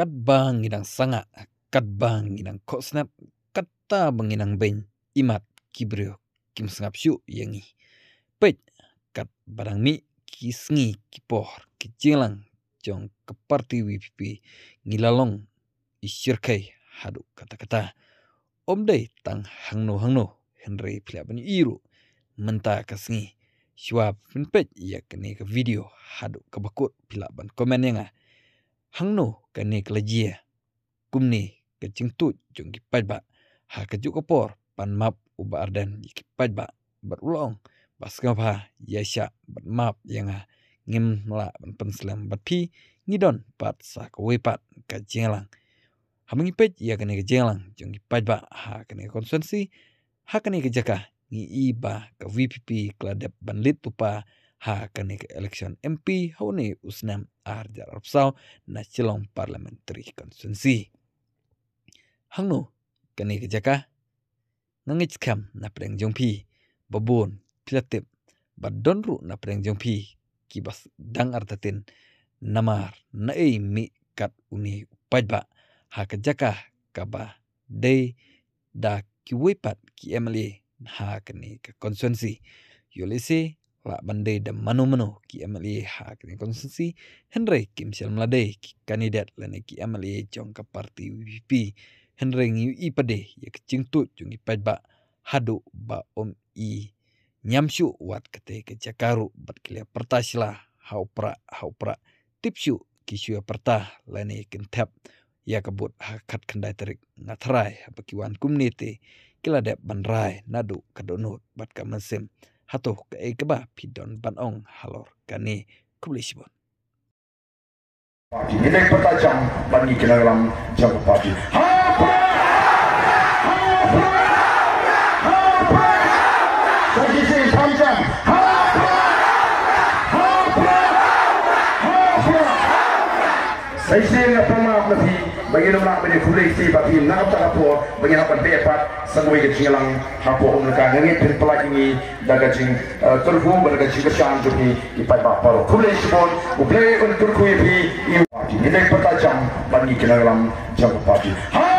kat bang inang sanga bang inang snap ta bang inang ben imat kibrio kim sangap syu yangi pet kat barang mi kisngi kipor kijilang jong keparti WPP ngilalong isyirkai hadu kata-kata Om day tang hangno hangno henry pilihan iru menta kasngi Syuap pet ya kene ke video haduk ke bakut pila ban komen yang ah hangno kane kelajia e. kumni kecingtut jong ba ha ba kopor panmap uba ardan ba berulong baskapa yasha map yang ngem la penslam bati ngidon pat sa kowepat ha mi pej ya kane kejelang jong ba ha kane konsensi ha kane kejaka ngi iba ke VPP lit banlit tupa haakanik election MP haune usnam arjar arpsaw na Shillong parliamentary constituency. Hangno ke jaka ngangich kam na preng jongpi babon pilatip badon ru na preng jongpi kibas dang artatin namar na ei mi kat uni upajba jaka kaba dei da kiwipat ki emali hakani ke konsensi yulisi la bandai de mano-mano ki amali ha kini konsensi Henry kim sial meladai ki kandidat lene ki amali jong ke parti WPP Henry ngi ipade ya kecing tu jong ipad ba hadu ba om i nyamsu wat kete ke jakaru bat kelia pertasila haupra haupra ki kisyu perta lani kentap ya kebut hakat kendai terik ngatrai apa wan komuniti kila dep bandrai nadu kadonut bat ka mesim hatuh ka e kaba pidon ban ong halor kani kubli sibon Parti ini petajam bagi dalam jago pagi Saya sih nggak pernah lebih bagi nomor apa laɓɓe boleh ley seyba fi naɓta rapport ba ngeen haɓɓat be pat sangoyge cingalan rapport ini pin plaji daga jupi paro sibon u play un turku